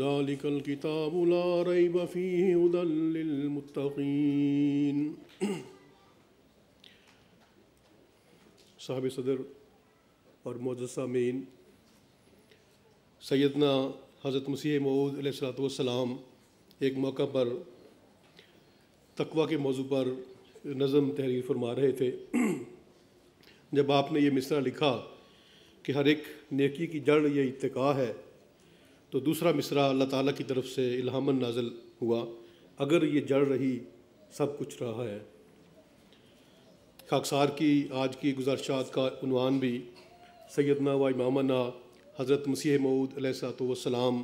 ذلك الكتاب لا ريب فيه هدى للمتقين साहब सदर और मोजसामीन सैदना हज़रत मसीह मऊद सलाम एक मौका पर तकवा के मौजू पर नज़म तहरीर फरमा रहे थे जब आपने ये मिसरा लिखा कि हर एक नेकी की जड़ ये इतका है तो दूसरा मिसरा अल्लाह ताला की तरफ से इल्हामन नाजल हुआ अगर ये जड़ रही सब कुछ रहा है खाकसार की आज की गुजारशात का भी सैदना व इमामना हज़रत मसीह मऊद सलाम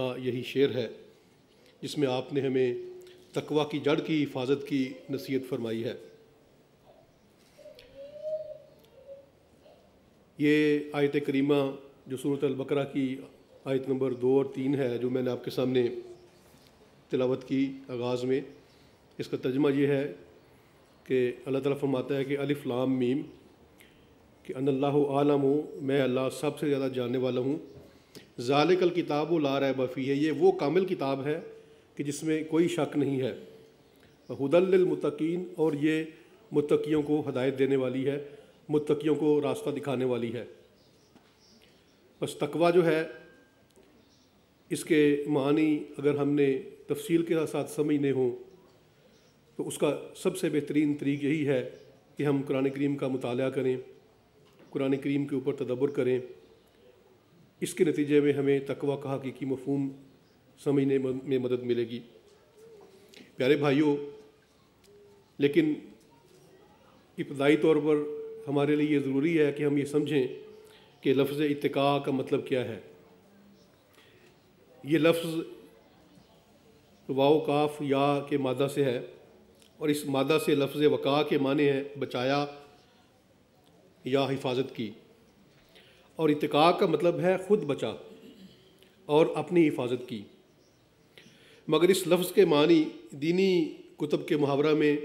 का यही शेर है जिसमें आपने हमें तकवा की जड़ की हिफाजत की नसीहत फरमाई है ये आयत करीमा जो सूरत अलबकरा की आयत नंबर दो और तीन है जो मैंने आपके सामने तिलावत की आगाज़ में इसका तर्जमा यह है कि अल्लाह ताला फरमाता है कि अलिफ लाम मीम कि अनल्लाह आलम हूँ मैं अल्लाह सबसे ज़्यादा जानने वाला हूँ ज़ालिकल किताब ला रहा बफ़ी है ये वो कामिल किताब है कि जिसमें कोई शक नहीं है हुदलमतकीन और ये मतकीियों को हदायत देने वाली है मतकीियों को रास्ता दिखाने वाली है बस तकवा जो है इसके मानी अगर हमने तफसील के साथ समझने हों तो उसका सबसे बेहतरीन तरीक यही है कि हम कुरान करीम का मताल करें कुरान करीम के ऊपर तदब्बर करें इसके नतीजे में हमें तकवा का हकीकी मफहम समझने में मदद मिलेगी प्यारे भाइयों लेकिन इब्तदाई तौर पर हमारे लिए ये ज़रूरी है कि हम ये समझें कि लफ्ज़ इतका का मतलब क्या है ये लफ्ज़ वाओ काफ या के मादा से है और इस मादा से लफ्ज़ वक़ा के माने हैं बचाया या हिफाजत की और इतका का मतलब है ख़ुद बचा और अपनी हिफाजत की मगर इस लफ्ज़ के मानी दीनी कुतब के मुहावरा में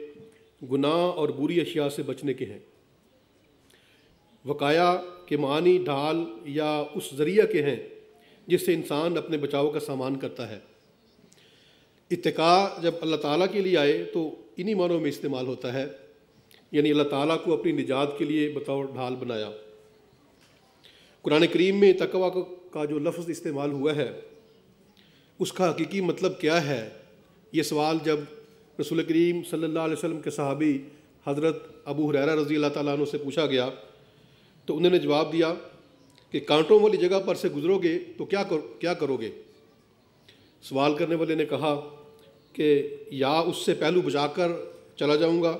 गुनाह और बुरी अशिया से बचने के हैं वकाया के मानी ढाल या उस जरिया के हैं जिससे इंसान अपने बचाव का सामान करता है इतका जब अल्लाह ताला के लिए आए तो इन्हीं मानों में इस्तेमाल होता है यानी अल्लाह ताला को अपनी निजात के लिए बतौर ढाल बनाया कुरान करीम में तकवा का जो लफ्ज़ इस्तेमाल हुआ है उसका हकीकी मतलब क्या है ये सवाल जब रसूल करीम सल्लल्लाहु अलैहि वसल्लम के सहाबी हज़रत अबू हुरैरा रज़ी अल्लाह तुम से पूछा गया तो उन्होंने जवाब दिया कि कांटों वाली जगह पर से गुजरोगे तो क्या कर, क्या करोगे सवाल करने वाले ने कहा कि या उससे पहलू बजाकर चला जाऊंगा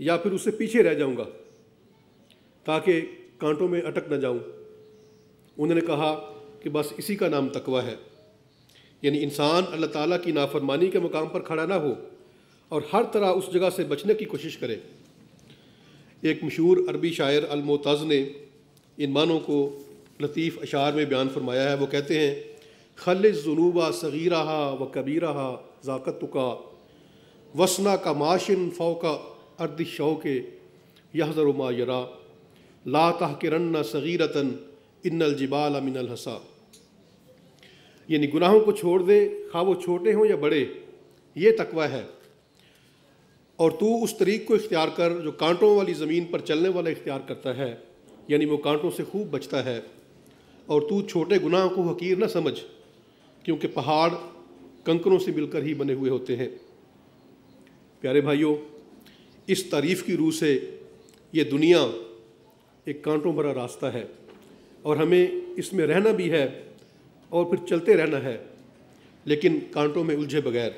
या फिर उससे पीछे रह जाऊंगा ताकि कांटों में अटक न जाऊं उन्होंने कहा कि बस इसी का नाम तकवा है यानी इंसान अल्लाह ताला की नाफरमानी के मुकाम पर खड़ा ना हो और हर तरह उस जगह से बचने की कोशिश करे एक मशहूर अरबी शायर अलमोताज़ ने इन मानों को लतीफ़ अशार में बयान फरमाया है वो कहते हैं खल जुनूबा रहा व रहा ज़ाकत का वसना का माशिन का अर्द शौक यहजर उमा यरा ला तहकिरन्ना सगीरतन इन्नल जिबाल मिनल हसा यानी गुनाहों को छोड़ दे खा वो छोटे हों या बड़े ये तकवा है और तू उस तरीक़ को इख्तियार कर जो कांटों वाली ज़मीन पर चलने वाला इख्तियार करता है यानी वो कांटों से खूब बचता है और तू छोटे गुनाह को हकीर न समझ क्योंकि पहाड़ कंकरों से मिलकर ही बने हुए होते हैं प्यारे भाइयों इस तारीफ़ की रूह से ये दुनिया एक कांटों भरा रास्ता है और हमें इसमें रहना भी है और फिर चलते रहना है लेकिन कांटों में उलझे बगैर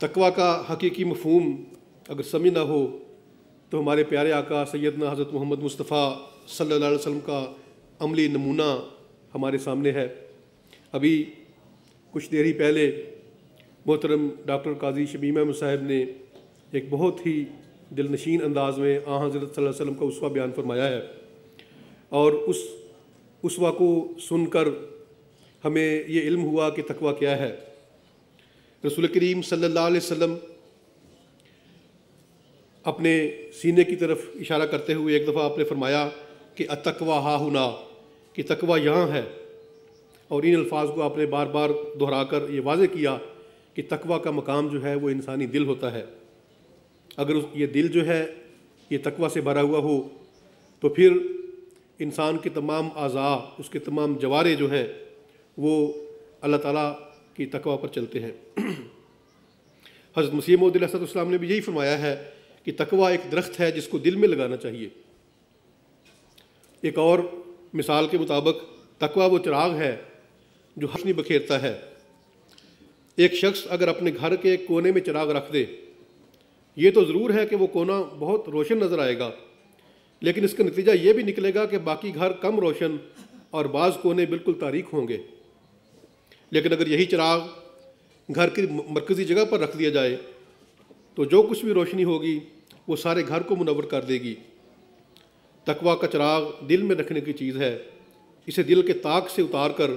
तकवा का हकीकी मफहम अगर समझना हो तो हमारे प्यारे आका सैदना हज़रत मोहम्मद मुस्तफ़ा सल्लल्लाहु अलैहि वसल्लम का अमली नमूना हमारे सामने है अभी कुछ देर ही पहले मोहतरम डॉक्टर काजी शबीम अहमद साहब ने एक बहुत ही दिलनशीन अंदाज में आ हज़रत वसम का उसवा बयान फरमाया है और उस उसवा को सुनकर हमें ये इल्म हुआ कि तकवा क्या है रसूल करीम सल्लल्लाहु अलैहि वसल्लम अपने सीने की तरफ इशारा करते हुए एक दफ़ा आपने फरमाया कि अतकवा हा हुना कि तकवा यहाँ है और इन अल्फाज को आपने बार बार दोहरा कर ये वाज किया कि तकवा का मकाम जो है वो इंसानी दिल होता है अगर उस ये दिल जो है ये तकवा से भरा हुआ हो तो फिर इंसान के तमाम अज़ा उसके तमाम जवारे जो हैं वो अल्लाह ताला की तकवा पर चलते हैं हज़रत मसीमद्लाम ने भी यही फरमाया है कि तकवा एक दरख्त है जिसको दिल में लगाना चाहिए एक और मिसाल के मुताबिक तकवा वो चिराग है जो हसनी बखेरता है एक शख्स अगर अपने घर के एक कोने में चिराग रख दे ये तो ज़रूर है कि वो कोना बहुत रोशन नज़र आएगा लेकिन इसका नतीजा ये भी निकलेगा कि बाकी घर कम रोशन और बाज़ कोने बिल्कुल तारीख होंगे लेकिन अगर यही चिराग घर की मरकज़ी जगह पर रख दिया जाए तो जो कुछ भी रोशनी होगी वो सारे घर को मुनवर कर देगी तकवा का चराग दिल में रखने की चीज़ है इसे दिल के ताक से उतार कर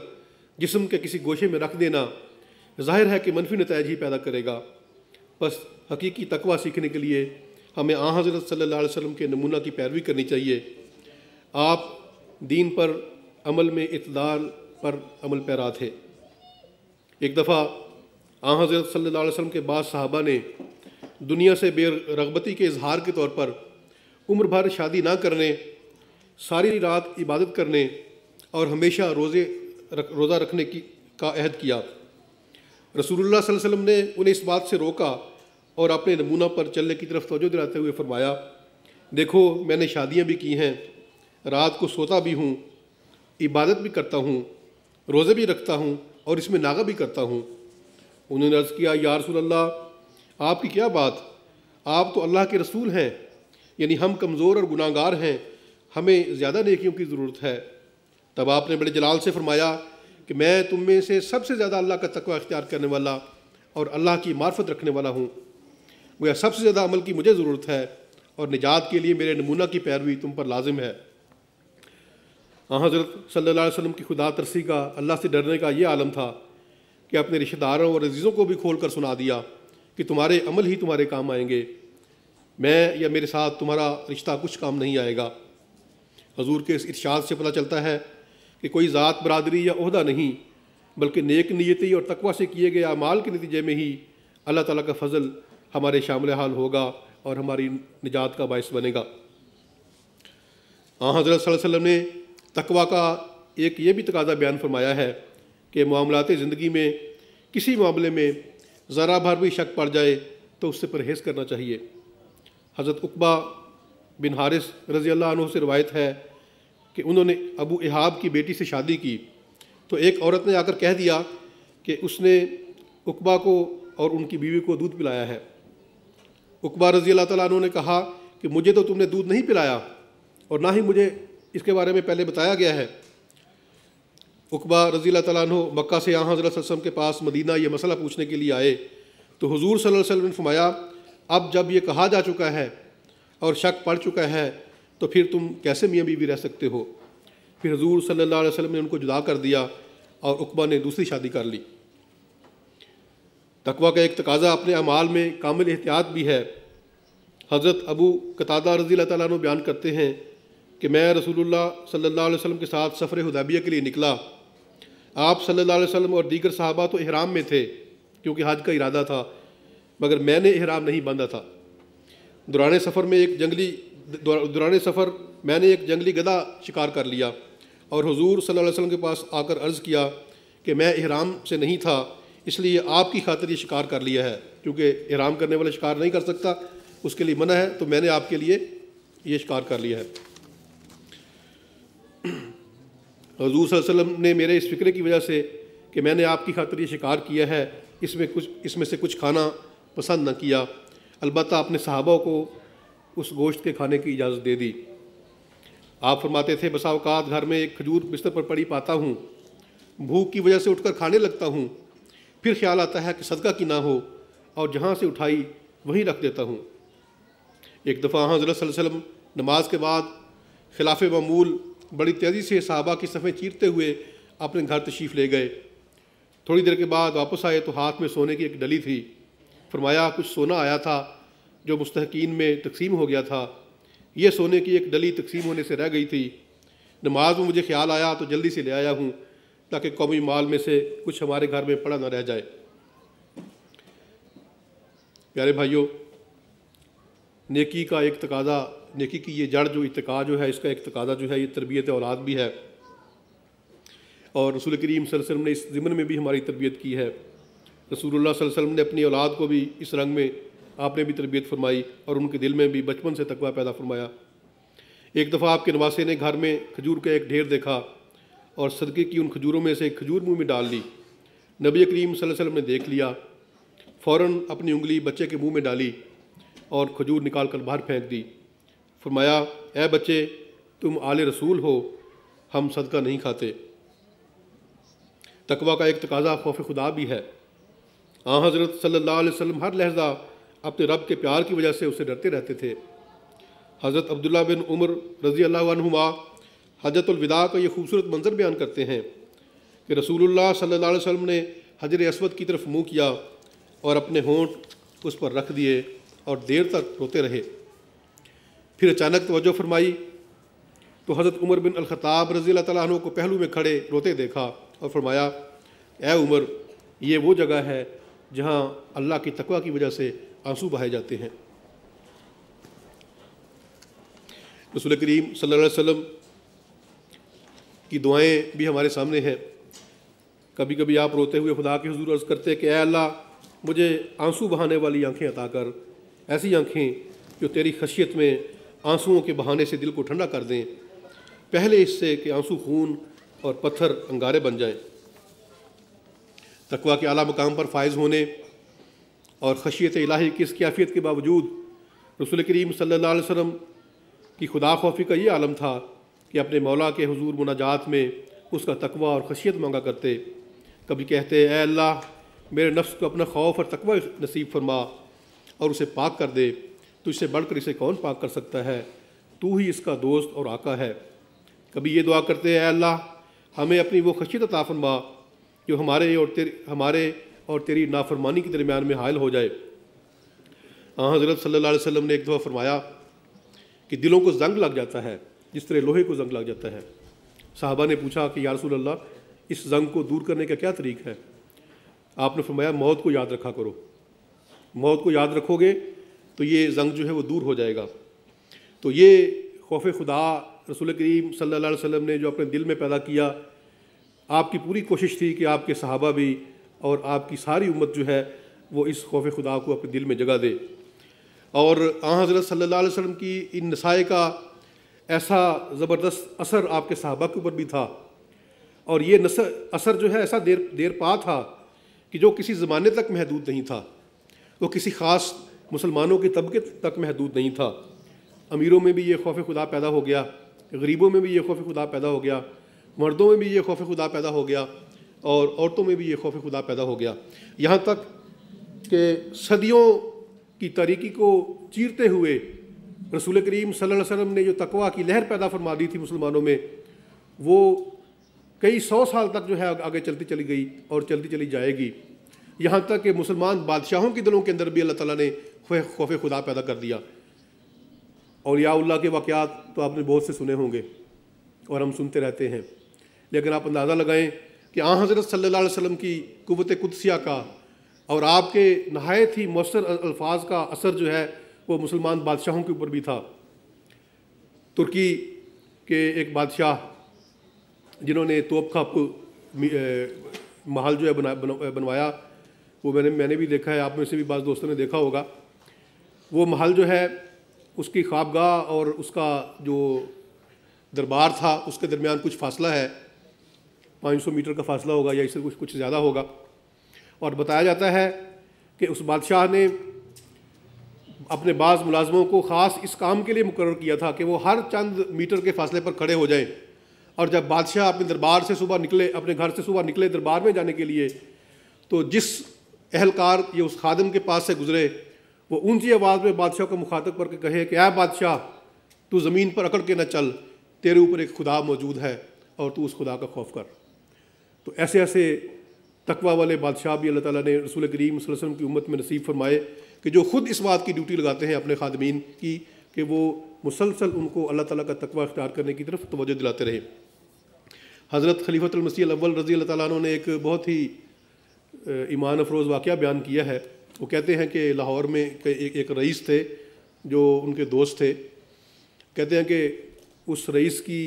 जिसम के किसी गोशे में रख देना जाहिर है कि मनफी नतज ही पैदा करेगा बस हकीकी तकवा सीखने के लिए हमें आ हज़रत सल्ला वसम के नमूना की पैरवी करनी चाहिए आप दीन पर अमल में इतदार पर अमल पैरा थे एक दफ़ा आ हज़रत सल्ला वसम के बाद साहबा ने दुनिया से बेरगबती के इजहार के तौर पर उम्र भर शादी ना करने सारी रात इबादत करने और हमेशा रोज़े रख, रोज़ा रखने की का अहद किया रसूलुल्लाह वसल्लम ने उन्हें इस बात से रोका और अपने नमूना पर चलने की तरफ तोजो दिलाते हुए फरमाया देखो मैंने शादियां भी की हैं रात को सोता भी हूँ इबादत भी करता हूँ रोज़े भी रखता हूँ और इसमें नागा भी करता हूँ उन्होंने अर्ज़ किया या रसूल अल्लाह आपकी क्या बात आप तो अल्लाह के रसूल हैं यानी हम कमज़ोर और गुनागार हैं हमें ज़्यादा नेकियों की ज़रूरत है तब आपने बड़े जलाल से फरमाया कि मैं तुम में से सबसे ज़्यादा अल्लाह का तकवा अख्तियार करने वाला और अल्लाह की मार्फत रखने वाला हूँ गोया सबसे ज़्यादा अमल की मुझे ज़रूरत है और निजात के लिए मेरे नमूना की पैरवी तुम पर लाजिम है हाँ, हज़रत सल्ला वसम की खुदा तरसी का अल्लाह से डरने का ये आलम था कि अपने रिश्तेदारों और अजीज़ों को भी खोल कर सुना दिया कि तुम्हारे अमल ही तुम्हारे काम आएंगे मैं या मेरे साथ तुम्हारा रिश्ता कुछ काम नहीं आएगा हजूर के इस इर्शाद से पता चलता है कि कोई ज़ात बरदरी या अहदा नहीं बल्कि नेक नीयती और तकवा से किए गए अमाल के नतीजे में ही अल्लाह ताला का फजल हमारे शामिल हाल होगा और हमारी निजात का बायस बनेगा हाँ हजरत वसम ने तकवा का एक ये भी तकाजा बयान फरमाया है कि मामलात ज़िंदगी में किसी मामले में ज़रा भर भी शक पड़ जाए तो उससे परहेज़ करना चाहिए हज़रत उकबा बिन हारिस रज़ी अल्लाह से रवायत है कि उन्होंने अबू अहाब की बेटी से शादी की तो एक औरत ने आकर कह दिया कि उसने उकबा को और उनकी बीवी को दूध पिलाया है उकबा रज़ी अल्लाह तला ने कहा कि मुझे तो तुमने दूध नहीं पिलाया और ना ही मुझे इसके बारे में पहले बताया गया है उकबा रज़ी तला मक्का से यहाँ हज़रत वसम के पास मदीना ये मसला पूछने के लिए आए तो हुजूर सल्लल्लाहु अलैहि वसल्लम ने फरमाया अब जब ये कहा जा चुका है और शक पड़ चुका है तो फिर तुम कैसे मियाँ बीवी रह सकते हो फिर हजूर सल्ला वसलम ने उनको जुदा कर दिया और उकबा ने दूसरी शादी कर ली तकवा का एक तकाजा अपने अमाल में कामिल एहतियात भी है हज़रत अबू कतादा रजी तु बयान करते हैं कि मैं रसूलुल्लाह सल्लल्लाहु अलैहि वसल्लम के साथ सफ़र हदाबिया के लिए निकला आप सल्लल्लाहु अलैहि वसल्लम और दीगर साहबा तो अहराम में थे क्योंकि हज का इरादा था मगर मैंने अहराम नहीं बांधा था दौरान सफ़र में एक जंगली दुराने सफ़र मैंने एक जंगली गधा शिकार कर लिया और हजूर सल्लल्लाहु अलैहि वसल्लम के पास आकर अर्ज़ किया कि मैं अहराम से नहीं था इसलिए आपकी खातिर ये शिकार कर लिया है क्योंकि अहराम करने वाला शिकार नहीं कर सकता उसके लिए मना है तो मैंने आपके लिए ये शिकार कर लिया है हजूर वसल्लम ने मेरे इस फ़िक्रे की वजह से कि मैंने आपकी खातिर ये शिकार किया है इसमें कुछ इसमें से कुछ खाना पसंद न किया अलबत् अपने सहाबा को उस गोश्त के खाने की इजाज़त दे दी आप फरमाते थे बसा अवकात घर में एक खजूर बिस्तर पर पड़ी पाता हूँ भूख की वजह से उठकर खाने लगता हूँ फिर ख्याल आता है कि सदका की ना हो और जहाँ से उठाई वहीं रख देता हूँ एक दफ़ा हज़रत वसम नमाज के बाद खिलाफ ममूल बड़ी तेज़ी से साहबा की सफ़ें चीरते हुए अपने घर तशीफ़ ले गए थोड़ी देर के बाद वापस आए तो हाथ में सोने की एक डली थी फरमाया कुछ सोना आया था जो मुस्तकिन में तकसीम हो गया था ये सोने की एक डली तकसीम होने से रह गई थी नमाज में मुझे ख्याल आया तो जल्दी से ले आया हूँ ताकि कौमी माल में से कुछ हमारे घर में पड़ा ना रह जाए प्यारे भाइयों नेकी का एक तकाजा नेकी की ये जड़ जो इतका जो है इसका एक तकाजा जो है ये तरबियत औलाद भी है और रसूल करीम सल्लल्लाहु ने इस ज़िमन में भी हमारी तरबियत की है रसूल वसल्लम ने अपनी औलाद को भी इस रंग में आपने भी तरबियत फरमाई और उनके दिल में भी बचपन से तकवा पैदा फरमाया एक दफ़ा आपके नवासे ने घर में खजूर का एक ढेर देखा और सदक़े की उन खजूरों में से एक खजूर मुँह में डाल ली नबी करीम वसल्लम ने देख लिया फ़ौर अपनी उंगली बच्चे के मुँह में डाली और खजूर निकाल कर बाहर फेंक दी फरमाया ए बच्चे तुम आले रसूल हो हम सदका नहीं खाते तकवा का एक तकाजा खौफ खुदा भी है आ हाँ, हज़रत सल्ला वसम हर लहजा अपने रब के प्यार की वजह से उसे डरते रहते थे हज़रत अब्दुल्ला बिन उमर रज़ी अल्लाहुमा हजरतुलविदा का ये खूबसूरत मंजर बयान करते हैं कि रसूलुल्लाह सल्लल्लाहु अलैहि वसल्लम ने हजर असवद की तरफ मुंह किया और अपने होंठ उस पर रख दिए और देर तक रोते रहे फिर अचानक तोज्जो फरमाई तो हज़रत उमर बिन अलखताब रज़ी तु को पहलू में खड़े रोते देखा और फरमाया ए उमर ये वो जगह है जहाँ अल्लाह की तकवा की वजह से आंसू बहाए जाते हैं रसूल करीम सल्लल्लाहु अलैहि वसल्लम की दुआएं भी हमारे सामने हैं कभी कभी आप रोते हुए खुदा के हजूर अर्ज़ करते हैं कि अल्लाह मुझे आंसू बहाने वाली आंखें अता कर ऐसी आंखें जो तेरी खशियत में आंसुओं के बहाने से दिल को ठंडा कर दें पहले इससे कि आंसू खून और पत्थर अंगारे बन जाएं तकवा के अला मकाम पर फायज़ होने और खशियत इलाही की इस कैफियत के बावजूद रसुल करीम सल्ला वसम की खुदा खौफी का ये आलम था कि अपने मौला के हजूर मुनाजात में उसका तकवा और खशियत मांगा करते कभी कहते ए अल्लाह मेरे नफ्स को अपना खौफ और तकवा नसीब फरमा और उसे पाक कर दे तो इससे बढ़कर इसे कौन पाक कर सकता है तू ही इसका दोस्त और आका है कभी ये दुआ करते हैं अल्लाह हमें अपनी वो खशियत अता फरमा जो हमारे और तेरे हमारे और तेरी नाफरमानी के दरमियान में हायल हो जाए हाँ, हज़रत सल्लल्लाहु अलैहि वसल्लम ने एक दफ़ा फरमाया कि दिलों को जंग लग जाता है जिस तरह लोहे को जंग लग जाता है साहबा ने पूछा कि या रसूल अल्लाह इस जंग को दूर करने का क्या तरीका है आपने फरमाया मौत को याद रखा करो मौत को याद रखोगे तो ये जंग जो है वो दूर हो जाएगा तो ये खौफ खुदा रसूल करीम सल्लल्लाहु अलैहि वसल्लम ने जो अपने दिल में पैदा किया आपकी पूरी कोशिश थी कि आपके सहाबा भी और आपकी सारी उम्मत जो है वो इस खौफ खुदा को अपने दिल में जगह दे और आ हज़रत सल्ला वसम की इन नसाए का ऐसा ज़बरदस्त असर आपके सहाबा के ऊपर भी था और ये नसर असर जो है ऐसा देर देर पा था कि जो किसी ज़माने तक महदूद नहीं था वो किसी ख़ास मुसलमानों के तबके तक महदूद नहीं था अमीरों में भी ये खौफ खुदा पैदा हो गया गरीबों में भी ये खौफ खुदा पैदा हो गया मर्दों में भी ये खौफ खुदा पैदा हो गया और औरतों में भी ये खौफ खुदा पैदा हो गया यहाँ तक कि सदियों की तरीकी को चीरते हुए रसूल करीम सल्लल्लाहु अलैहि वसल्लम ने जो तकवा की लहर पैदा फरमा दी थी मुसलमानों में वो कई सौ साल तक जो है आगे चलती चली गई और चलती चली जाएगी यहाँ तक कि मुसलमान बादशाहों के दिलों के अंदर भी अल्लाह ताला ने खौफ खुदा पैदा कर दिया और याउल्ला के वाक़ात तो आपने बहुत से सुने होंगे और हम सुनते रहते हैं लेकिन आप अंदाज़ा लगाएं कि आ हज़रत सल्ला वसम की कुत कुदसिया का और आपके नहायत ही मौसर अल्फाज का असर जो है वो मुसलमान बादशाहों के ऊपर भी था तुर्की के एक बादशाह जिन्होंने तोप खप महल जो है बना, बनवाया वो मैंने मैंने भी देखा है आप में से भी बाज़ दोस्तों ने देखा होगा वो महल जो है उसकी ख्वाबगा और उसका जो दरबार था उसके दरमियान कुछ फासला है 500 मीटर का फासला होगा या इससे कुछ कुछ ज़्यादा होगा और बताया जाता है कि उस बादशाह ने अपने बाज़ मुलाजमों को ख़ास इस काम के लिए मुकर किया था कि वो हर चंद मीटर के फासले पर खड़े हो जाएं और जब बादशाह अपने दरबार से सुबह निकले अपने घर से सुबह निकले दरबार में जाने के लिए तो जिस अहलकार या उस खादम के पास से गुजरे वो ऊंची आवाज़ में बादशाह को मुखातब करके कहे कि आ बादशाह तू ज़मीन पर अकड़ के न चल तेरे ऊपर एक खुदा मौजूद है और तू उस खुदा का खौफ कर तो ऐसे ऐसे तकवा वाले बादशाह भी अल्लाह ताला ने रसूल करीम वसल्लम की उम्मत में नसीब फरमाए कि जो ख़ुद इस बात की ड्यूटी लगाते हैं अपने खादमीन की कि वो मुसलसल उनको अल्लाह ताला का तकवा अख्तियार करने की तरफ तोजह दिलाते रहे हज़रत खलीफतमसी अव्वल रज़ी अल्लाह ताला ने एक बहुत ही ईमान अफरोज़ वाक़ बयान किया है वो कहते हैं कि लाहौर में एक, एक रईस थे जो उनके दोस्त थे कहते हैं कि उस रईस की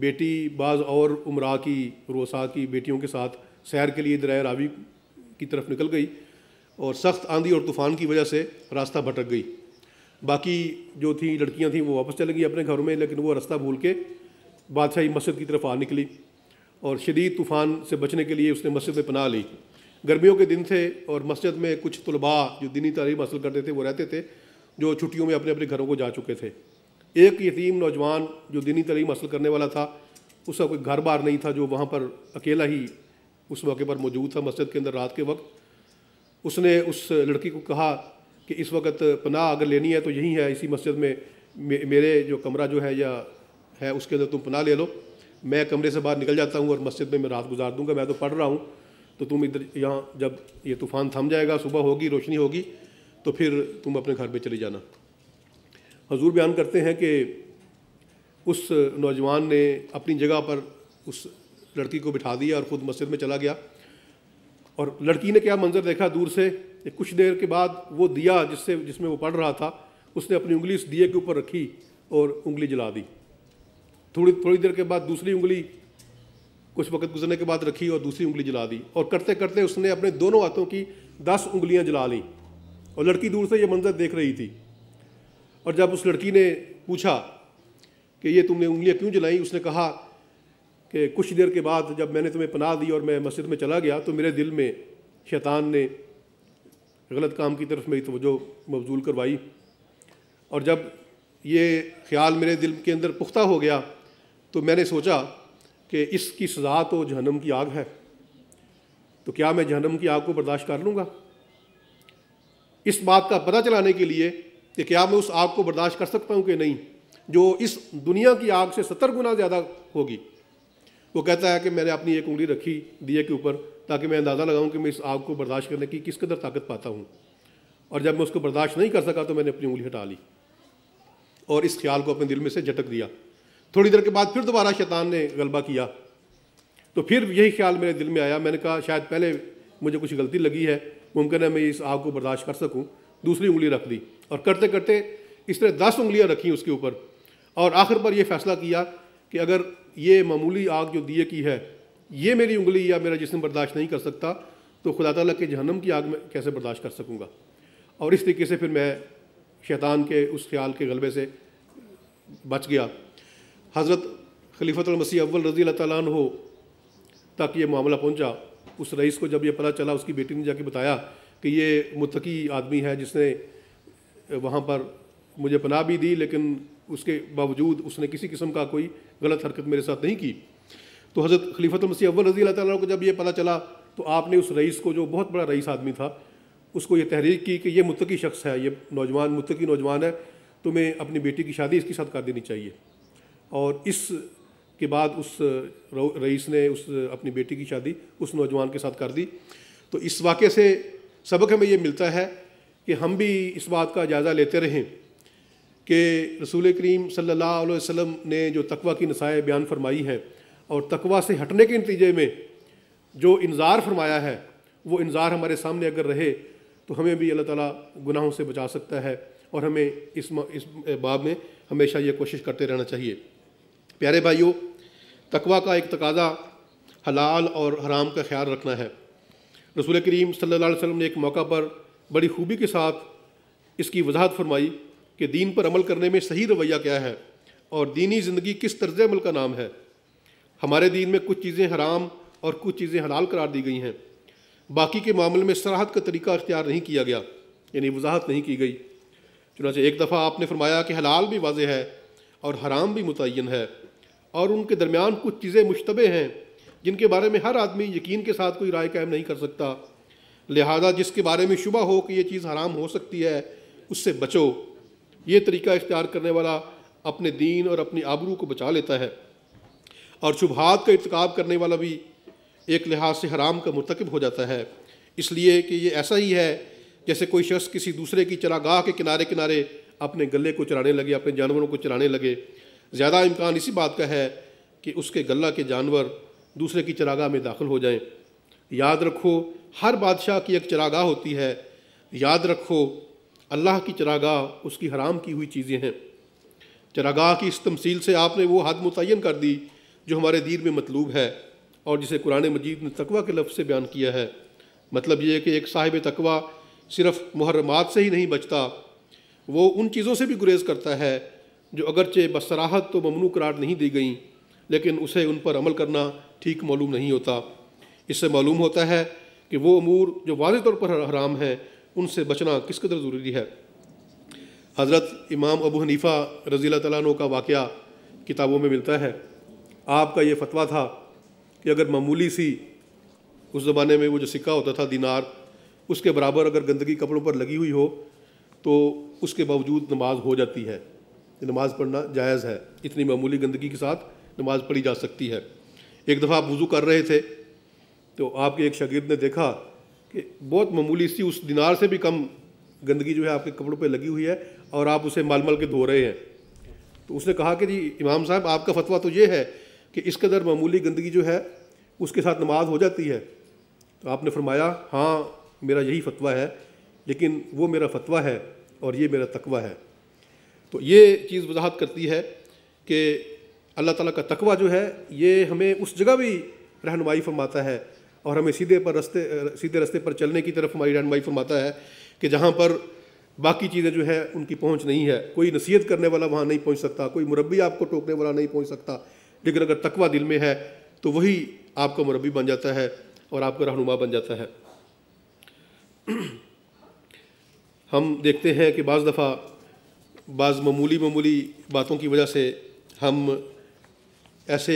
बेटी बाज़ और उमरा की रोसा की बेटियों के साथ सैर के लिए दरिया रावी की तरफ निकल गई और सख्त आंधी और तूफ़ान की वजह से रास्ता भटक गई बाकी जो थी लड़कियां थीं वो वापस चली गई अपने घरों में लेकिन वो रास्ता भूल के बादशाही मस्जिद की तरफ आ निकली और शदीद तूफ़ान से बचने के लिए उसने मस्जिद में पनाह ली गर्मियों के दिन थे और मस्जिद में कुछ तलबा जो दिनी तारीम हासिल करते थे वो रहते थे जो छुट्टियों में अपने अपने घरों को जा चुके थे एक यतीम नौजवान जो दीनी तलीम हासिल करने वाला था उसका कोई घर बार नहीं था जो वहाँ पर अकेला ही उस मौके पर मौजूद था मस्जिद के अंदर रात के वक्त उसने उस लड़की को कहा कि इस वक्त पनाह अगर लेनी है तो यही है इसी मस्जिद में मे, मेरे जो कमरा जो है या है उसके अंदर तुम पनाह ले लो मैं कमरे से बाहर निकल जाता हूँ और मस्जिद में मैं रात गुजार दूँगा मैं तो पढ़ रहा हूँ तो तुम इधर यहाँ जब ये तूफ़ान थम जाएगा सुबह होगी रोशनी होगी तो फिर तुम अपने घर पर चले जाना हजूर बयान करते हैं कि उस नौजवान ने अपनी जगह पर उस लड़की को बिठा दिया और ख़ुद मस्जिद में चला गया और लड़की ने क्या मंज़र देखा दूर से कुछ देर के बाद वो दिया जिससे जिसमें वो पढ़ रहा था उसने अपनी उंगली उस दिए के ऊपर रखी और उंगली जला दी थोड़ी थोड़ी देर के बाद दूसरी उंगली कुछ वक्त गुजरने के बाद रखी और दूसरी उंगली जला दी और करते करते उसने अपने दोनों हाथों की दस उंगलियां जला ली और लड़की दूर से ये मंजर देख रही थी और जब उस लड़की ने पूछा कि ये तुमने उंगलियां क्यों जलाई उसने कहा कि कुछ देर के बाद जब मैंने तुम्हें पनाह दी और मैं मस्जिद में चला गया तो मेरे दिल में शैतान ने गलत काम की तरफ मेरी तवज्जो मबजूल करवाई और जब ये ख्याल मेरे दिल के अंदर पुख्ता हो गया तो मैंने सोचा कि इसकी सज़ा तो जहनम की आग है तो क्या मैं जहनम की आग को बर्दाश्त कर लूँगा इस बात का पता चलाने के लिए कि क्या मैं उस आग को बर्दाश्त कर सकता हूँ कि नहीं जो इस दुनिया की आग से सत्तर गुना ज़्यादा होगी वो कहता है कि मैंने अपनी एक उंगली रखी दिए के ऊपर ताकि मैं अंदाज़ा लगाऊं कि मैं इस आग को बर्दाश्त करने की किस कदर ताकत पाता हूँ और जब मैं उसको बर्दाश्त नहीं कर सका तो मैंने अपनी उंगली हटा ली और इस ख्याल को अपने दिल में से झटक दिया थोड़ी देर के बाद फिर दोबारा शैतान ने गलबा किया तो फिर यही ख्याल मेरे दिल में आया मैंने कहा शायद पहले मुझे कुछ गलती लगी है मुमकिन है मैं इस आग को बर्दाश्त कर सकूँ दूसरी उंगली रख दी और करते करते इस तरह दस उंगलियाँ रखी उसके ऊपर और आखिर पर यह फैसला किया कि अगर ये मामूली आग जो दिए की है ये मेरी उंगली या मेरा जिसम बर्दाश्त नहीं कर सकता तो खुदा तला के जहनम की आग में कैसे बर्दाश्त कर सकूँगा और इस तरीके से फिर मैं शैतान के उस ख्याल के गलबे से बच गया हज़रत खलीफत मसीह अव्वल रज़ी अल्लाह हो तक ये मामला पहुँचा उस रईस को जब ये पता चला उसकी बेटी ने जाके बताया कि ये मुतकी आदमी है जिसने वहाँ पर मुझे पनाह भी दी लेकिन उसके बावजूद उसने किसी किस्म का कोई गलत हरकत मेरे साथ नहीं की तो हज़रत खलीफत मसीह अव्वल रजी अल्लाह को जब ये पता चला तो आपने उस रईस को जो बहुत बड़ा रईस आदमी था उसको ये तहरीक की कि ये मुतकी शख्स है ये नौजवान मुतकी नौजवान है तुम्हें तो अपनी बेटी की शादी इसके साथ कर देनी चाहिए और इस के बाद उस रईस ने उस अपनी बेटी की शादी उस नौजवान के साथ कर दी तो इस वाक़े से सबक हमें ये मिलता है कि हम भी इस बात का जायज़ा लेते रहें कि रसूल करीम सल्ला वसम ने जो तकवा की नसाय बयान फरमाई है और तकवा से हटने के नतीजे में जो इन्ज़ार फरमाया है वो इन्ज़ार हमारे सामने अगर रहे तो हमें भी अल्लाह ताला गुनाहों से बचा सकता है और हमें इस इस बाब में हमेशा ये कोशिश करते रहना चाहिए प्यारे भाइयों तकवा का एक तकाजा हलाल और हराम का ख्याल रखना है रसूल करीम सल्ला वसम ने एक मौका पर बड़ी खूबी के साथ इसकी वजाहत फरमाई कि दीन पर अमल करने में सही रवैया क्या है और दीनी ज़िंदगी किस तर्ज अमल का नाम है हमारे दीन में कुछ चीज़ें हराम और कुछ चीज़ें हलाल करार दी गई हैं बाकी के मामले में सराहत का तरीका अख्तियार नहीं किया गया यानी वजाहत नहीं की गई चुनाच एक दफ़ा आपने फरमाया कि हलाल भी वाज है और हराम भी मुतन है और उनके दरमियान कुछ चीज़ें मुशतबे हैं जिनके बारे में हर आदमी यकीन के साथ कोई राय कायम नहीं कर सकता लिहाजा जिसके बारे में शुबा हो कि ये चीज़ हराम हो सकती है उससे बचो ये तरीका इख्तियार करने वाला अपने दीन और अपनी आबरू को बचा लेता है और शुबहात का इरतकब करने वाला भी एक लिहाज से हराम का मरतकब हो जाता है इसलिए कि ये ऐसा ही है जैसे कोई शख्स किसी दूसरे की चरागाह के किनारे किनारे अपने गले को चराने लगे अपने जानवरों को चराने लगे ज़्यादा इम्कान इसी बात का है कि उसके गला के जानवर दूसरे की चरागाह में दाखिल हो जाएँ याद रखो हर बादशाह की एक चरागाह होती है याद रखो अल्लाह की चरागाह उसकी हराम की हुई चीज़ें हैं चरागाह की इस तमसील से आपने वो हद मुतन कर दी जो हमारे दीन में मतलूब है और जिसे कुरान मजीद ने तकवा के लफ्ज़ से बयान किया है मतलब ये है कि एक साहिब तकवा सिर्फ मुहरमात से ही नहीं बचता वो उन चीज़ों से भी गुरेज़ करता है जो अगरचे बसराहत तो ममनू करार नहीं दी गई लेकिन उसे उन पर अमल करना ठीक मालूम नहीं होता इससे मालूम होता है कि वो अमूर जो वाज तौर पर हराम हैं उनसे बचना किस कदर ज़रूरी है हज़रत इमाम अबू हनीफ़ा रज़ी तु का वाक़ किताबों में मिलता है आपका ये फतवा था कि अगर मामूली सी उस ज़माने में वो जो सिक्का होता था दीनार उसके बराबर अगर गंदगी कपड़ों पर लगी हुई हो तो उसके बावजूद नमाज हो जाती है नमाज़ पढ़ना जायज़ है इतनी मामूली गंदगी के साथ नमाज़ पढ़ी जा सकती है एक दफ़ा आप वज़ू कर रहे थे तो आपके एक शागिर्द ने देखा कि बहुत मामूली सी उस दिनार से भी कम गंदगी जो है आपके कपड़ों पे लगी हुई है और आप उसे माल माल के धो रहे हैं तो उसने कहा कि जी इमाम साहब आपका फतवा तो ये है कि इस कदर मामूली गंदगी जो है उसके साथ नमाज हो जाती है तो आपने फरमाया हाँ मेरा यही फतवा है लेकिन वो मेरा फतवा है और ये मेरा तकवा है तो ये चीज़ वजाहत करती है कि अल्लाह ताला का तकवा जो है ये हमें उस जगह भी रहनुमाई फरमाता है और हमें सीधे पर रस्ते सीधे रस्ते पर चलने की तरफ हमारी रहनमाई फरमाता है कि जहाँ पर बाकी चीज़ें जो हैं उनकी पहुँच नहीं है कोई नसीहत करने वाला वहाँ नहीं पहुँच सकता कोई मुरबी आपको टोकने वाला नहीं पहुँच सकता लेकिन अगर तकवा दिल में है तो वही आपका मुरबी बन जाता है और आपका रहनुमा बन जाता है हम देखते हैं कि बज़ दफ़ा बाज़ ममूली ममूली बातों की वजह से हम ऐसे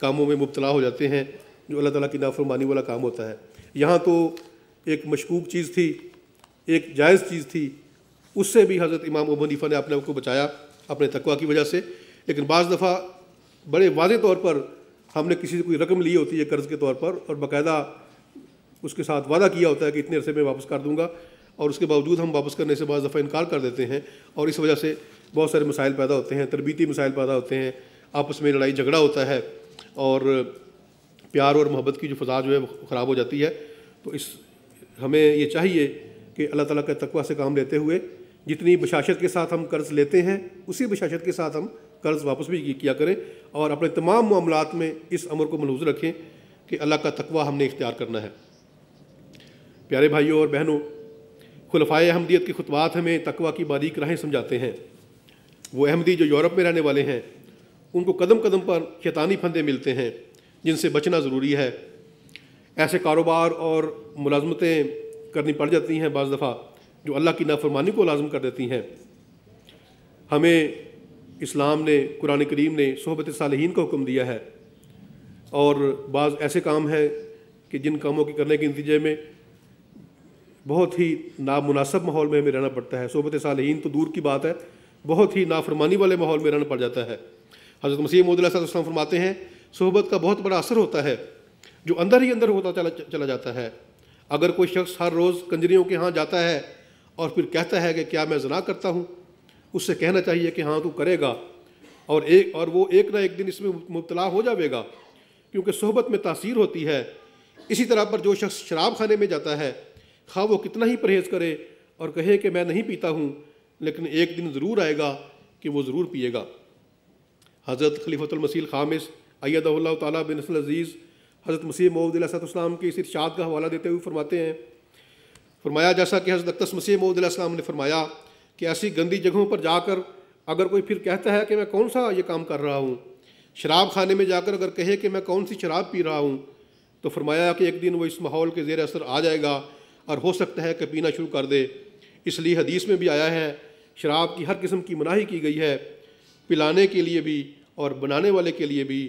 कामों में मुबतला हो जाते हैं जो अल्लाह ताला की नाफरमानी वाला काम होता है यहाँ तो एक मशकूक चीज़ थी एक जायज़ चीज़ थी उससे भी हज़रत इमाम अबू हनीफा ने अपने आप को बचाया अपने तकवा की वजह से लेकिन बज़ दफ़ा बड़े वाज तौर पर हमने किसी से कोई रकम ली होती है कर्ज़ के तौर पर और बाकायदा उसके साथ वादा किया होता है कि इतने अरसे में वापस कर दूँगा और उसके बावजूद हम वापस करने से बज़ दफ़ा इनकार कर देते हैं और इस वजह से बहुत सारे मसाइल पैदा होते हैं तरबीती मसाइल पैदा होते हैं आपस में लड़ाई झगड़ा होता है और प्यार और मोहब्बत की जो फ़ा जो है वो ख़राब हो जाती है तो इस हमें ये चाहिए कि अल्लाह ताला के तकवा से काम लेते हुए जितनी बशाशत के साथ हम कर्ज़ लेते हैं उसी बशाशत के साथ हम कर्ज़ वापस भी किया करें और अपने तमाम मामला में इस अमर को मलूज़ रखें कि अल्लाह का तकवा हमने इख्तियार करना है प्यारे भाइयों और बहनों खुलफाए अहमदियत के खुतबात हमें तकवा की बारीक राहें समझाते हैं वो अहमदी जो यूरोप में रहने वाले हैं उनको कदम कदम पर शैतानी फंदे मिलते हैं जिनसे बचना ज़रूरी है ऐसे कारोबार और मुलाजमतें करनी पड़ जाती हैं बज़ दफ़ा जो अल्लाह की नाफरमानी को लाजम कर देती हैं हमें इस्लाम ने कुरान करीम ने सहबत सालीन का हुक्म दिया है और बाज़ ऐसे काम हैं कि जिन कामों के करने के नतीजे में बहुत ही नामनासब माहौल में हमें रहना पड़ता है सोहबत सालहीन तो दूर की बात है बहुत ही नाफरमानी वाले माहौल में रहना पड़ जाता है हज़रत मसीह मोदी फरमाते हैं सोहबत का बहुत बड़ा असर होता है जो अंदर ही अंदर होता चला चला जाता है अगर कोई शख्स हर रोज़ कंजरियों के यहाँ जाता है और फिर कहता है कि क्या मैं जना करता हूँ उससे कहना चाहिए कि हाँ तू करेगा और एक और वो एक ना एक दिन इसमें मुबतला हो जाएगा क्योंकि सोहबत में तासीर होती है इसी तरह पर जो शख्स शराब खाने में जाता है खा वो कितना ही परहेज़ करे और कहे कि मैं नहीं पीता हूँ लेकिन एक दिन ज़रूर आएगा कि वो ज़रूर पिएगा हज़रत खलीफतुल खामिश अयदल तबिन अज़ीज़ हज़रत मसीह महमदलाम के इस इर्शाद का हवाला देते हुए फरमाते हैं फरमाया जैसा कि हज़रत अक्तस मसीह महमदलाम ने फरमाया कि ऐसी गंदी जगहों पर जाकर अगर कोई फिर कहता है कि मैं कौन सा ये काम कर रहा हूँ शराब खाने में जाकर अगर कहे कि मैं कौन सी शराब पी रहा हूँ तो फरमाया कि एक दिन वो इस माहौल के ज़ेर असर आ जाएगा और हो सकता है कि पीना शुरू कर दे इसलिए हदीस में भी आया है शराब की हर किस्म की मनाही की गई है पिलाने के लिए भी और बनाने वाले के लिए भी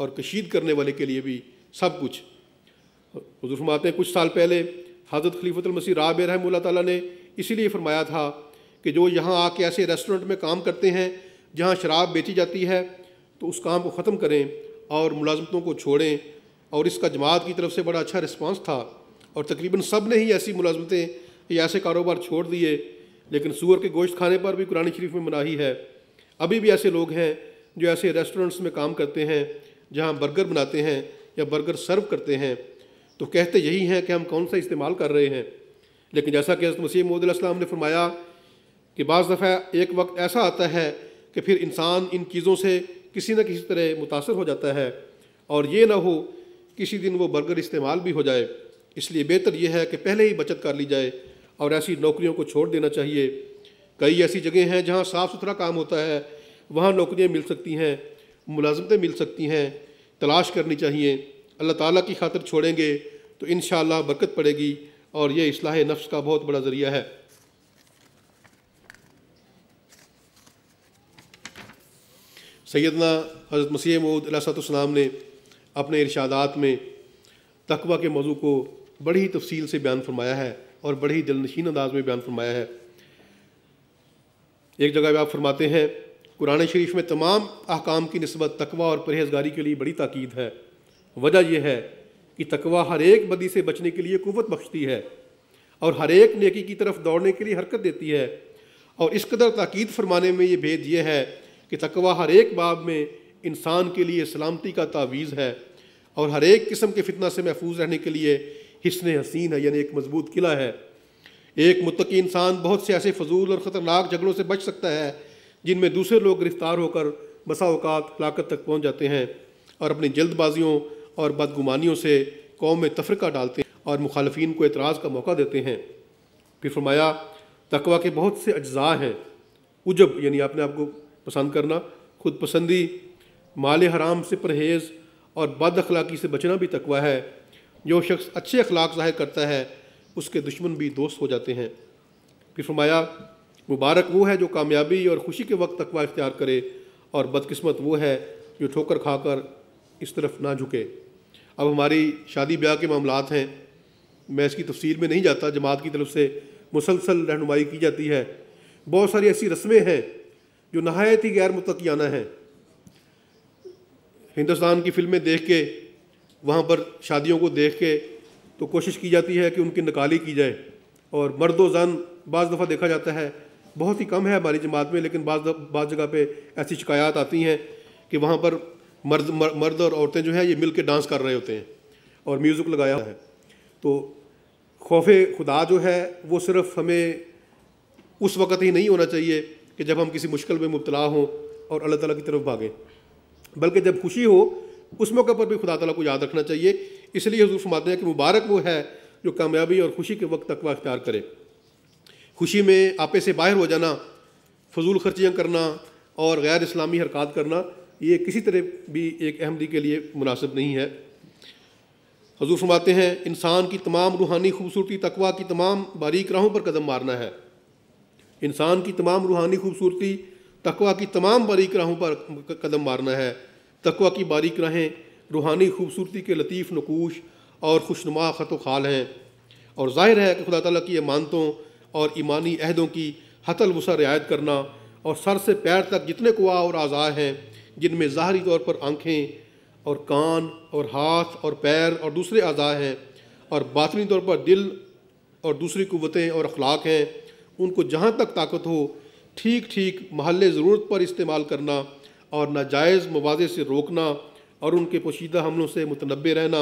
और कशीद करने वाले के लिए भी सब कुछ हजूर फरमाते हैं कुछ साल पहले हज़रत मसीह राब रहम ताली ने इसीलिए फरमाया था कि जो यहाँ आके ऐसे रेस्टोरेंट में काम करते हैं जहाँ शराब बेची जाती है तो उस काम को ख़त्म करें और मुलाजमतों को छोड़ें और इसका जमात की तरफ से बड़ा अच्छा रिस्पांस था और तकरीबन सब ने ही ऐसी मुलाजमतें या ऐसे कारोबार छोड़ दिए लेकिन सूअर के गोश्त खाने पर भी कुरान शरीफ में मनाही है अभी भी ऐसे लोग हैं जो ऐसे रेस्टोरेंट्स में काम करते हैं जहाँ बर्गर बनाते हैं या बर्गर सर्व करते हैं तो कहते यही हैं कि हम कौन सा इस्तेमाल कर रहे हैं लेकिन जैसा कि हजरत मसीह मोदलाम ने फरमाया कि बज़ दफ़ा एक वक्त ऐसा आता है कि फिर इंसान इन चीज़ों से किसी न किसी तरह मुतासर हो जाता है और ये ना हो किसी दिन वो बर्गर इस्तेमाल भी हो जाए इसलिए बेहतर यह है कि पहले ही बचत कर ली जाए और ऐसी नौकरियों को छोड़ देना चाहिए कई ऐसी जगह हैं जहाँ साफ़ सुथरा काम होता है वहाँ नौकरियाँ मिल सकती हैं मुलाजमतें मिल सकती हैं तलाश करनी चाहिए अल्लाह ताला की खातर छोड़ेंगे तो इन बरकत पड़ेगी और ये असलाह नफ्स का बहुत बड़ा ज़रिया है सैदना हज़रत मसीह मऊदलाम ने अपने इर्शादात में तकबा के मौजू को बड़ी ही तफसील से बयान फरमाया है और बड़े ही दिलनशीन अंदाज में बयान फरमाया है एक जगह पर आप फरमाते हैं कुरान शरीफ में तमाम अहकाम की नस्बत तकवा और परहेजगारी के लिए बड़ी ताक़द है वजह यह है कि तकवा हर एक बदी से बचने के लिए कुत बख्शती है और हर एक नेकी की तरफ दौड़ने के लिए हरकत देती है और इस कदर ताक़द फरमाने में ये भेद यह है कि तकवा हर एक बाब में इंसान के लिए सलामती का तावीज़ है और हर एक किस्म के फितना से महफूज रहने के लिए हिसन हसीन है यानी एक मजबूत किला है एक मुतकी इंसान बहुत से ऐसे फजूल और ख़तरनाक झगड़ों से बच सकता है जिनमें दूसरे लोग गिरफ्तार होकर बसा अवकात हलाकत तक पहुँच जाते हैं और अपनी जल्दबाजियों और बदगुमानियों से कौम में तफरका डालते हैं और मुखालफन को एतराज़ का मौका देते हैं फिर फरमाया तकवा के बहुत से अज्जा हैं उजब यानी अपने आप को पसंद करना खुद पसंदी माल हराम से परहेज़ और बद अखलाक़ी से बचना भी तकवा है जो शख्स अच्छे अखलाक ज़ाहिर करता है उसके दुश्मन भी दोस्त हो जाते हैं फिर फरमाया मुबारक वो है जो कामयाबी और ख़ुशी के वक्त तकवा इख्तियार करे और बदकिस्मत वो है जो ठोकर खाकर इस तरफ ना झुके अब हमारी शादी ब्याह के मामला हैं मैं इसकी तफसीर में नहीं जाता जमात की तरफ से मुसलसल रहनुमाई की जाती है बहुत सारी ऐसी रस्में हैं जो नहायत ही गैर मुतकियाना हैं हिंदुस्तान की फ़िल्में देख के वहाँ पर शादियों को देख के तो कोशिश की जाती है कि उनकी नकाली की जाए और मर्द व जन बज़ दफ़ा देखा जाता है बहुत ही कम है हमारी जमात में लेकिन बाज बाज़ जगह पे ऐसी शिकायत आती हैं कि वहाँ पर मर्द मर्द और औरतें जो हैं ये मिल के डांस कर रहे होते हैं और म्यूज़िक लगाया है तो खौफ खुदा जो है वो सिर्फ हमें उस वक़्त ही नहीं होना चाहिए कि जब हम किसी मुश्किल में मुबला हों और अल्लाह तला की तरफ भागें बल्कि जब खुशी हो उस मौके पर भी खुदा तला को याद रखना चाहिए इसलिए हजूर फरमाते हैं कि मुबारक वो है जो कामयाबी और खुशी के वक्त तकवा अख्तियार करें खुशी में आपे से बाहर हो जाना फजूल खर्चियाँ करना और गैर इस्लामी हरकत करना ये किसी तरह भी एक अहमदी के लिए मुनासिब नहीं है हजूर फरमाते हैं इंसान की तमाम रूहानी खूबसूरती तकवा की तमाम बारीक राहों पर कदम मारना है इंसान की तमाम रूहानी खूबसूरती तकवा की तमाम बारीक राहों पर कदम मारना है तकवा की बारीक राहें रूहानी खूबसूरती के लतीफ़ नकूश और खुशनुमा ख़त खाल हैं और जाहिर है कि खुदा तला की अमानतों और ईमानी अहदों की हतल वसा रियायत करना और सर से पैर तक जितने कुआ और आज़ा हैं जिनमें ज़ाहरी तौर पर आँखें और कान और हाथ और पैर और दूसरे आज़ा हैं और बातनी तौर पर दिल और दूसरी कुतें और अखलाक हैं उनको जहाँ तक ताकत हो ठीक ठीक महल ज़रूरत पर इस्तेमाल करना और नाजायज़ मवाज़े से रोकना और उनके पोशीदा हमलों से मुतनबे रहना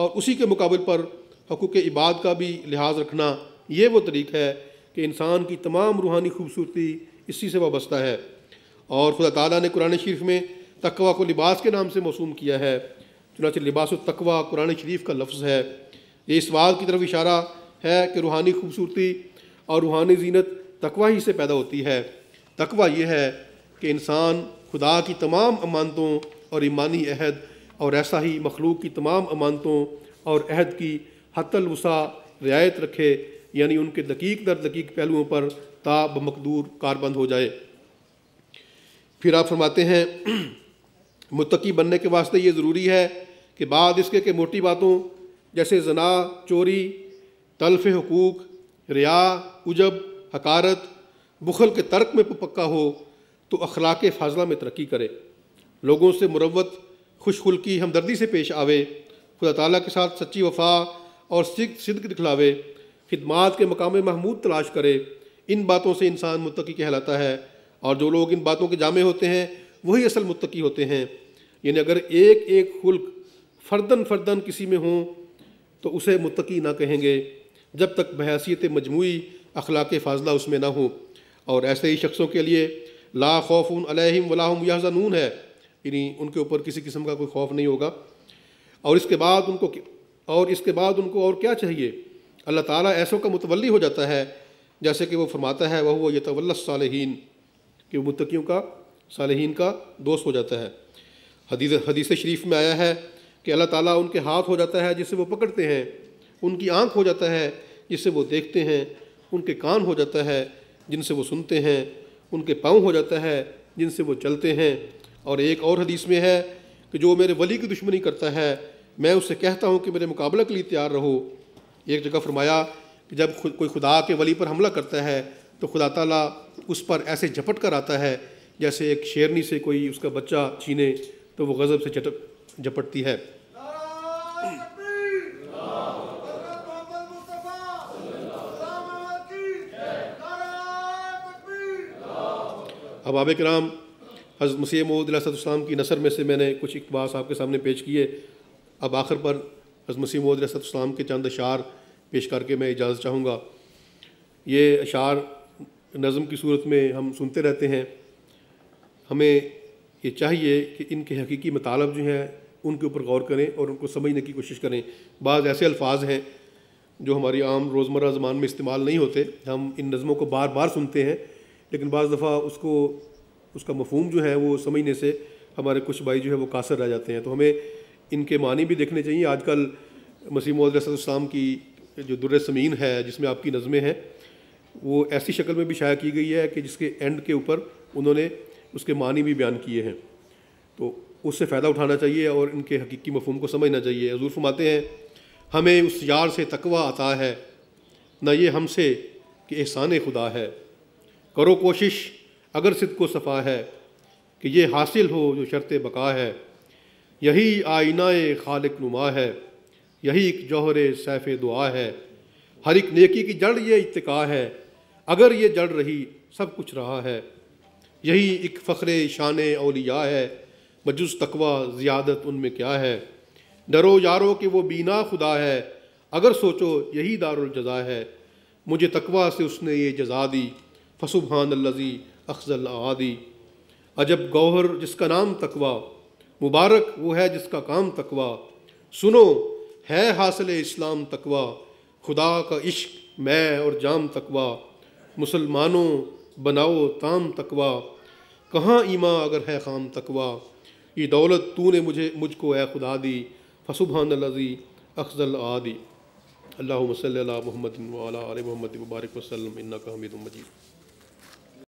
और उसी के मुकाबले पर हकूक़ इबाद का भी लिहाज रखना ये वो तरीक़ है कि इंसान की तमाम रूहानी खूबसूरती इसी से वाबस्ता है और खुदा ताली ने कुरान शरीफ में तकवा को लिबास के नाम से मौसू किया है चुनाच लिबास तकवा कुरान शरीफ का लफ्ज़ है ये इस बात की तरफ इशारा है कि रूहानी खूबसूरती और रूहानी जीनत तकवा ही से पैदा होती है तकवा यह है कि इंसान खुदा की तमाम अमानतों और ईमानी अहद और ऐसा ही मखलूक की तमाम अमानतों और अहद की हतलवसा रियायत रखे यानी उनके दकीक दर दकीक पहलुओं पर ताब मकदूर कारबंद हो जाए फिर आप फरमाते हैं मुतकी बनने के वास्ते ये ज़रूरी है कि बाद इसके के मोटी बातों जैसे जना चोरी तलफ़ हकूक़ रिया उजब हकारत बुखल के तर्क में पक्का हो तो अखलाक फाजला में तरक्की करे लोगों से मुरवत खुशखुल्की हमदर्दी से पेश आवे खुदा ताली के साथ सच्ची वफा और सिद्ध सिद्ध दिखलावे खिदमात के मकाम महमूद तलाश करे इन बातों से इंसान मुतकी कहलाता है और जो लोग इन बातों के जामे होते हैं वही असल मुतकी होते हैं यानी अगर एक एक खुल्क फर्दन फर्दन किसी में हों तो उसे मुतकी ना कहेंगे जब तक बहसीत मजमू अखलाक फाजला उसमें ना हो और ऐसे ही शख्सों के लिए ला उन अलहम वलाम यहजनून है यानी उनके ऊपर किसी किस्म का कोई खौफ नहीं होगा और इसके बाद उनको और इसके बाद उनको और क्या चाहिए अल्लाह ताला ऐसों का मुतवली हो जाता है जैसे कि वो फरमाता है वह वो यतवल्ल सालहीन कि वह मुतकीियों का सालहीन का दोस्त हो जाता है हदीस हदीस शरीफ में आया है कि अल्लाह ताला उनके हाथ हो जाता है जिससे वो पकड़ते हैं उनकी आँख हो जाता है जिससे वो देखते हैं उनके कान हो जाता है जिनसे वो सुनते हैं उनके पाँव हो जाता है जिनसे वो चलते हैं और एक और हदीस में है कि जो मेरे वली की दुश्मनी करता है मैं उससे कहता हूँ कि मेरे मुकाबला के लिए तैयार रहो एक जगह फरमाया कि जब खुद कोई खुदा के वली पर हमला करता है तो खुदा ताला उस पर ऐसे झपट कर आता है जैसे एक शेरनी से कोई उसका बच्चा छीने तो वो गज़ब से झटप झपटती है अब आब कराम हज़रत मसीह महमूद की नसर में से मैंने कुछ इकबास आपके सामने पेश किए अब आखिर पर हज़रत मसीह मोद के चंद अशार पेश करके मैं इजाज़त चाहूँगा ये अशार नज़म की सूरत में हम सुनते रहते हैं हमें ये चाहिए कि इनके हकीकी मतलब जो हैं उनके ऊपर गौर करें और उनको समझने की कोशिश करें बाज़ ऐसे अल्फाज हैं जो हमारी आम रोज़मर्रा ज़बान में इस्तेमाल नहीं होते हम इन नज़मों को बार बार सुनते हैं लेकिन बज़ दफ़ा उसको उसका मफहम जो है वो समझने से हमारे कुछ भाई जो है वो कासर रह जाते हैं तो हमें इनके मानी भी देखने चाहिए आजकल मसीम की जो दुर समीन है जिसमें आपकी नज़में हैं वो ऐसी शक्ल में भी शाया की गई है कि जिसके एंड के ऊपर उन्होंने उसके मानी भी बयान किए हैं तो उससे फ़ायदा उठाना चाहिए और इनके हकीकी मफहम को समझना चाहिए हजूर फरमाते हैं हमें उस यार से तकवा आता है ना ये हमसे कि एहसान खुदा है करो कोशिश अगर सिद्ध को सफ़ा है कि ये हासिल हो जो शर्त बका है यही आईनाए खालिक नुमा है यही एक जौहर सैफ़ दुआ है हर एक नेकी की जड़ ये इतका है अगर ये जड़ रही सब कुछ रहा है यही एक फ़ख्र शान अलिया है मजुस तकवा ज़्यादत उनमें क्या है डरो यारो कि वो बीना खुदा है अगर सोचो यही दारज़ा है मुझे तकवा से उसने ये जजा दी फसुबहान लजी अफजल आदि अजब गौहर जिसका नाम तकवा मुबारक वो है जिसका काम तकवा सुनो है हासिल इस्लाम तकवा खुदा का इश्क मैं और जाम तकवा मुसलमानों बनाओ ताम तकवा कहाँ ईमा अगर है खाम तकवा ये दौलत तू ने मुझे मुझको ए खुदा दी फसुबहान लजी अफजल आदि अल्लाह मसल मोहम्मद मोहम्मद मुबारक वसलम इन्ना का हमीद मजीद